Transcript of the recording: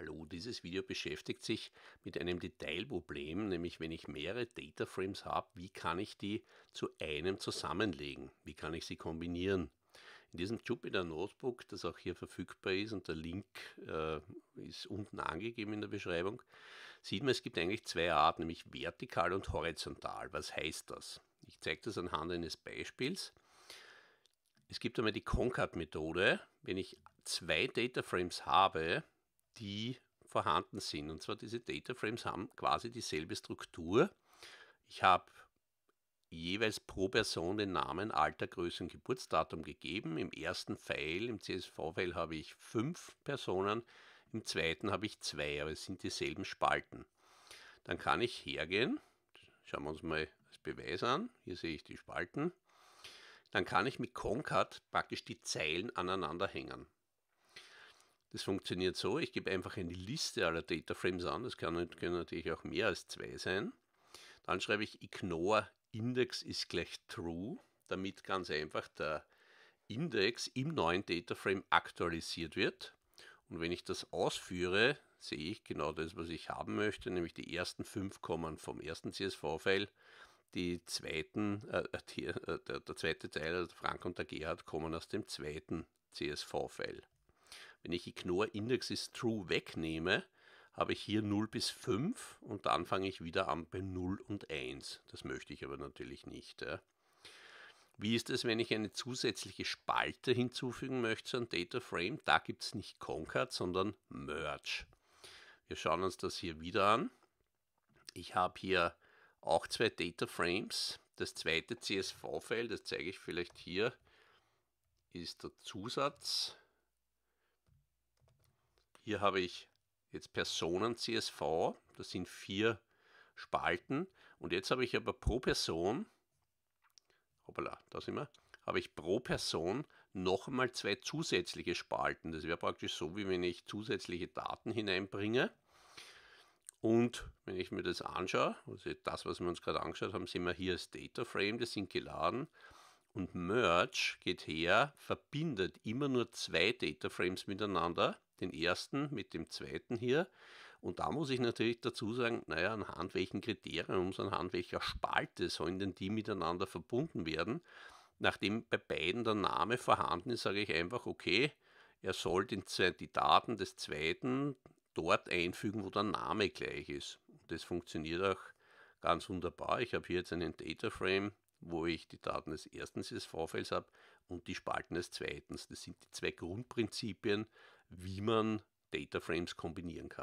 Hallo, dieses Video beschäftigt sich mit einem Detailproblem, nämlich wenn ich mehrere Data Frames habe, wie kann ich die zu einem zusammenlegen? Wie kann ich sie kombinieren? In diesem Jupyter Notebook, das auch hier verfügbar ist und der Link äh, ist unten angegeben in der Beschreibung, sieht man, es gibt eigentlich zwei Arten, nämlich vertikal und horizontal. Was heißt das? Ich zeige das anhand eines Beispiels. Es gibt einmal die Concat-Methode. Wenn ich zwei Data Frames habe, die vorhanden sind. Und zwar diese Data Frames haben quasi dieselbe Struktur. Ich habe jeweils pro Person den Namen, Alter, Größe und Geburtsdatum gegeben. Im ersten Pfeil, im CSV-Pfeil habe ich fünf Personen, im zweiten habe ich zwei, aber es sind dieselben Spalten. Dann kann ich hergehen, schauen wir uns mal als Beweis an, hier sehe ich die Spalten, dann kann ich mit Concat praktisch die Zeilen aneinander hängen. Das funktioniert so, ich gebe einfach eine Liste aller Data Frames an, das kann, können natürlich auch mehr als zwei sein. Dann schreibe ich ignore Index ist gleich true, damit ganz einfach der Index im neuen Data Frame aktualisiert wird. Und wenn ich das ausführe, sehe ich genau das, was ich haben möchte, nämlich die ersten fünf Kommen vom ersten CSV-File, die zweiten, äh, äh, die, äh, der, der, zweite Teil, der also Frank und der Gerhard, kommen aus dem zweiten CSV-File. Wenn ich Ignore Indexes True wegnehme, habe ich hier 0 bis 5 und dann fange ich wieder an bei 0 und 1. Das möchte ich aber natürlich nicht. Ja. Wie ist es, wenn ich eine zusätzliche Spalte hinzufügen möchte zu einem Data Frame? Da gibt es nicht Concat, sondern Merge. Wir schauen uns das hier wieder an. Ich habe hier auch zwei Data Frames. Das zweite CSV-File, das zeige ich vielleicht hier, ist der Zusatz. Hier habe ich jetzt Personen CSV, das sind vier Spalten und jetzt habe ich aber pro Person, hoppala, da sind wir, habe ich pro Person noch einmal zwei zusätzliche Spalten. Das wäre praktisch so, wie wenn ich zusätzliche Daten hineinbringe. Und wenn ich mir das anschaue, also das, was wir uns gerade angeschaut haben, sehen wir hier das Data Frame, das sind geladen. Und Merge geht her, verbindet immer nur zwei Data Frames miteinander, den ersten mit dem zweiten hier. Und da muss ich natürlich dazu sagen, naja, anhand welchen Kriteriums, anhand welcher Spalte sollen denn die miteinander verbunden werden? Nachdem bei beiden der Name vorhanden ist, sage ich einfach, okay, er soll die Daten des zweiten dort einfügen, wo der Name gleich ist. das funktioniert auch ganz wunderbar. Ich habe hier jetzt einen Data Frame, wo ich die Daten des ersten CSV-Files habe und die Spalten des zweiten. Das sind die zwei Grundprinzipien, wie man Data Frames kombinieren kann.